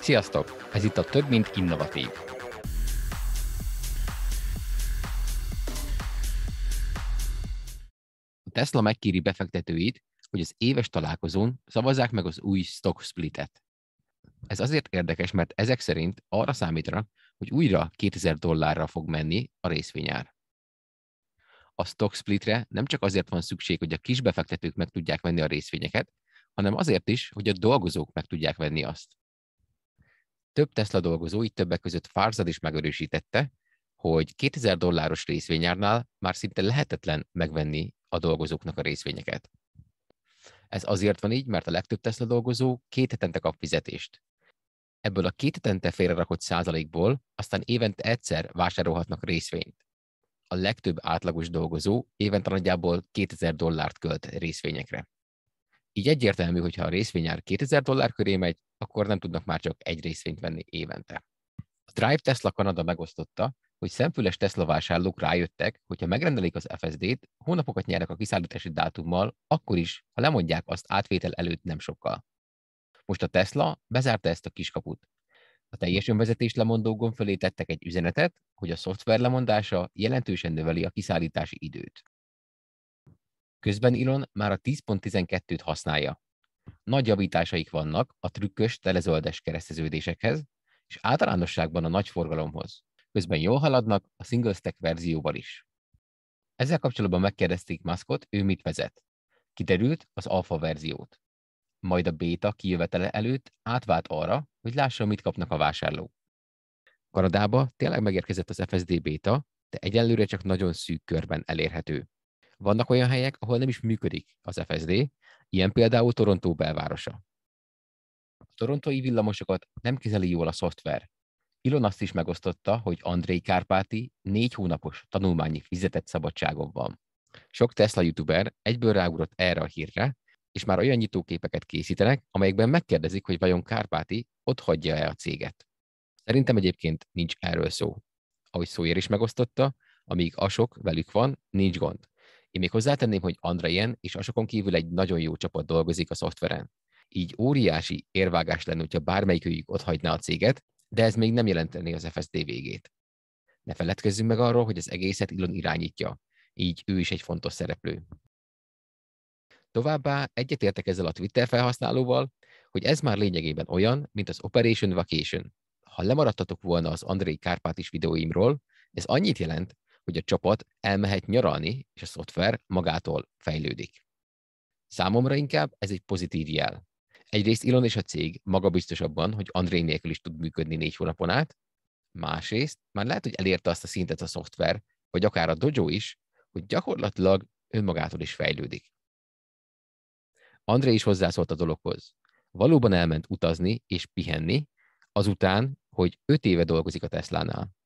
Sziasztok! Ez itt a Több mint Innovatív. A Tesla megkéri befektetőit, hogy az éves találkozón szavazzák meg az új stock splitet. Ez azért érdekes, mert ezek szerint arra számítanak, hogy újra 2000 dollárra fog menni a részvényár. A stock splitre nem csak azért van szükség, hogy a kis befektetők meg tudják venni a részvényeket, hanem azért is, hogy a dolgozók meg tudják venni azt. Több Tesla dolgozó, így többek között Farzad is megerősítette, hogy 2000 dolláros részvényárnál már szinte lehetetlen megvenni a dolgozóknak a részvényeket. Ez azért van így, mert a legtöbb Tesla dolgozó két hetente kap fizetést. Ebből a két hetente félrerakott százalékból aztán évente egyszer vásárolhatnak részvényt. A legtöbb átlagos dolgozó évente nagyjából 2000 dollárt költ részvényekre így egyértelmű, hogyha a részvényár 2000 dollár köré megy, akkor nem tudnak már csak egy részvényt venni évente. A Drive Tesla Kanada megosztotta, hogy szemfüles Tesla vásárlók rájöttek, hogyha megrendelik az FSD-t, hónapokat nyernek a kiszállítási dátummal, akkor is, ha lemondják azt átvétel előtt nem sokkal. Most a Tesla bezárta ezt a kiskaput. A teljes önvezetés lemondó gomb fölé tettek egy üzenetet, hogy a szoftver lemondása jelentősen növeli a kiszállítási időt. Közben Ilon már a 10.12-t használja. Nagy javításaik vannak a trükkös telezöldes kereszteződésekhez, és általánosságban a nagy forgalomhoz. Közben jól haladnak a single stack verzióval is. Ezzel kapcsolatban megkérdezték maskot, ő mit vezet. Kiderült az alfa verziót. Majd a béta kijövetele előtt átvált arra, hogy lássa, mit kapnak a vásárlók. Kanadába tényleg megérkezett az FSD béta, de egyelőre csak nagyon szűk körben elérhető. Vannak olyan helyek, ahol nem is működik az FSD, ilyen például Torontó belvárosa. A torontói villamosokat nem kezeli jól a szoftver. Ilon azt is megosztotta, hogy Andrei Kárpáti négy hónapos tanulmányi fizetett szabadságon van. Sok Tesla youtuber egyből ráugrott erre a hírre, és már olyan nyitóképeket készítenek, amelyekben megkérdezik, hogy vajon Kárpáti ott hagyja-e a céget. Szerintem egyébként nincs erről szó. Ahogy Szóér is megosztotta, amíg asok velük van, nincs gond. Én még hozzátenném, hogy ilyen, és Asokon kívül egy nagyon jó csapat dolgozik a szoftveren. Így óriási érvágás lenne, hogyha bármelyikőjük ott hagyná a céget, de ez még nem jelenteni az FSD végét. Ne feledkezzünk meg arról, hogy az egészet Ilon irányítja, így ő is egy fontos szereplő. Továbbá egyetértek ezzel a Twitter felhasználóval, hogy ez már lényegében olyan, mint az Operation Vacation. Ha lemaradtatok volna az Andrei Kárpátis is videóimról, ez annyit jelent, hogy a csapat elmehet nyaralni, és a szoftver magától fejlődik. Számomra inkább ez egy pozitív jel. Egyrészt Ilon és a cég biztos abban, hogy André nélkül is tud működni négy hónapon át, másrészt már lehet, hogy elérte azt a szintet a szoftver, vagy akár a dojo is, hogy gyakorlatilag önmagától is fejlődik. André is hozzászólt a dologhoz. Valóban elment utazni és pihenni, azután, hogy öt éve dolgozik a Teslánál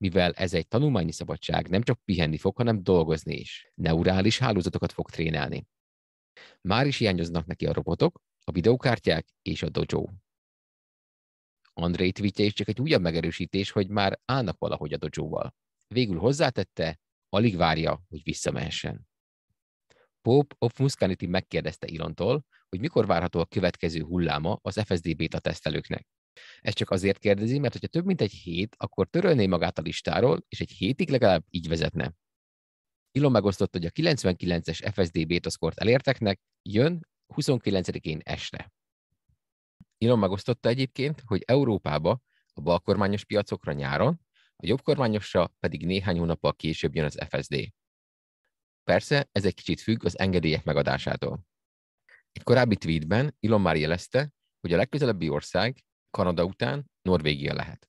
mivel ez egy tanulmányi szabadság, nem csak pihenni fog, hanem dolgozni is. Neurális hálózatokat fog trénálni. Már is hiányoznak neki a robotok, a videókártyák és a dojo. Andrei tweetje is csak egy újabb megerősítés, hogy már állnak valahogy a dojo-val. Végül hozzátette, alig várja, hogy visszamehessen. Pope of Muscanity megkérdezte Ilontól, hogy mikor várható a következő hulláma az FSD beta tesztelőknek. Ez csak azért kérdezi, mert hogyha több mint egy hét, akkor törölné magát a listáról, és egy hétig legalább így vezetne. Elon megosztott, hogy a 99-es FSD bétaszkort elérteknek jön 29-én este. Elon megosztotta egyébként, hogy Európába a balkormányos piacokra nyáron, a jobbkormányosra pedig néhány hónappal később jön az FSD. Persze, ez egy kicsit függ az engedélyek megadásától. Egy korábbi tweetben Elon már jelezte, hogy a legközelebbi ország, Kanada után Norvégia lehet.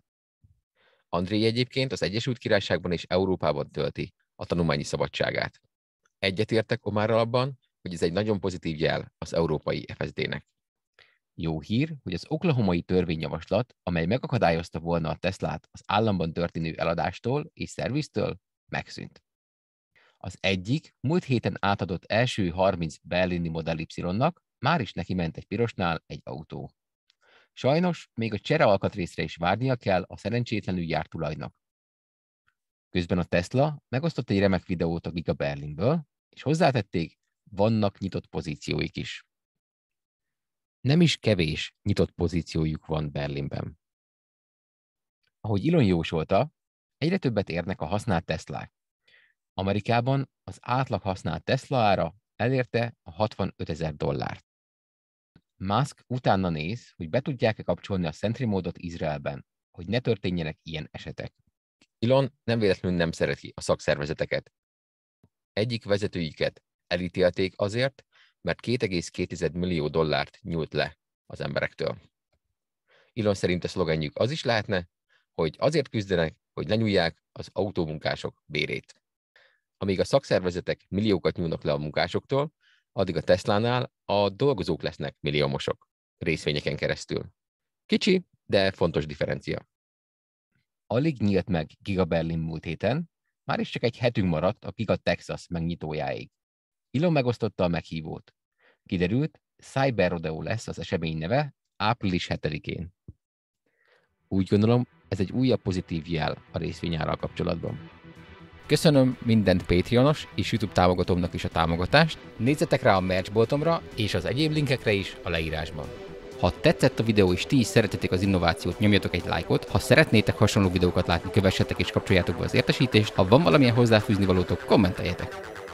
André egyébként az Egyesült Királyságban és Európában tölti a tanulmányi szabadságát. Egyetértek Omárral abban, hogy ez egy nagyon pozitív jel az európai FSD-nek. Jó hír, hogy az oklahomai törvényjavaslat, amely megakadályozta volna a Teslát az államban történő eladástól és szerviztől, megszűnt. Az egyik múlt héten átadott első 30 berlini Model y már is neki ment egy pirosnál egy autó. Sajnos még a csere alkatrészre is várnia kell a szerencsétlenül járt tulajnak. Közben a Tesla megosztott egy remek videót a Giga Berlinből, és hozzátették, vannak nyitott pozícióik is. Nem is kevés nyitott pozíciójuk van Berlinben. Ahogy Ilon jósolta, egyre többet érnek a használt Teslák. Amerikában az átlag használt Tesla ára elérte a 65 ezer dollárt. Musk utána néz, hogy be tudják-e kapcsolni a Sentry módot Izraelben, hogy ne történjenek ilyen esetek. Elon nem véletlenül nem szereti a szakszervezeteket. Egyik vezetőjüket elítélték azért, mert 2,2 millió dollárt nyújt le az emberektől. Elon szerint a szlogenjük az is lehetne, hogy azért küzdenek, hogy lenyújják az autómunkások bérét. Amíg a szakszervezetek milliókat nyúlnak le a munkásoktól, addig a Teslánál a dolgozók lesznek milliómosok részvényeken keresztül. Kicsi, de fontos differencia. Alig nyílt meg Giga Berlin múlt héten, már is csak egy hetünk maradt a Giga Texas megnyitójáig. Ilon megosztotta a meghívót. Kiderült, Cyber Rodeo lesz az esemény neve április 7-én. Úgy gondolom, ez egy újabb pozitív jel a részvényárral kapcsolatban. Köszönöm mindent Patreonos és YouTube támogatómnak is a támogatást, nézzetek rá a merchboltomra és az egyéb linkekre is a leírásban. Ha tetszett a videó és ti is szeretetek az innovációt, nyomjatok egy lájkot, ha szeretnétek hasonló videókat látni, kövessetek és kapcsoljátok be az értesítést, ha van valamilyen hozzáfűzni valótok, kommenteljetek!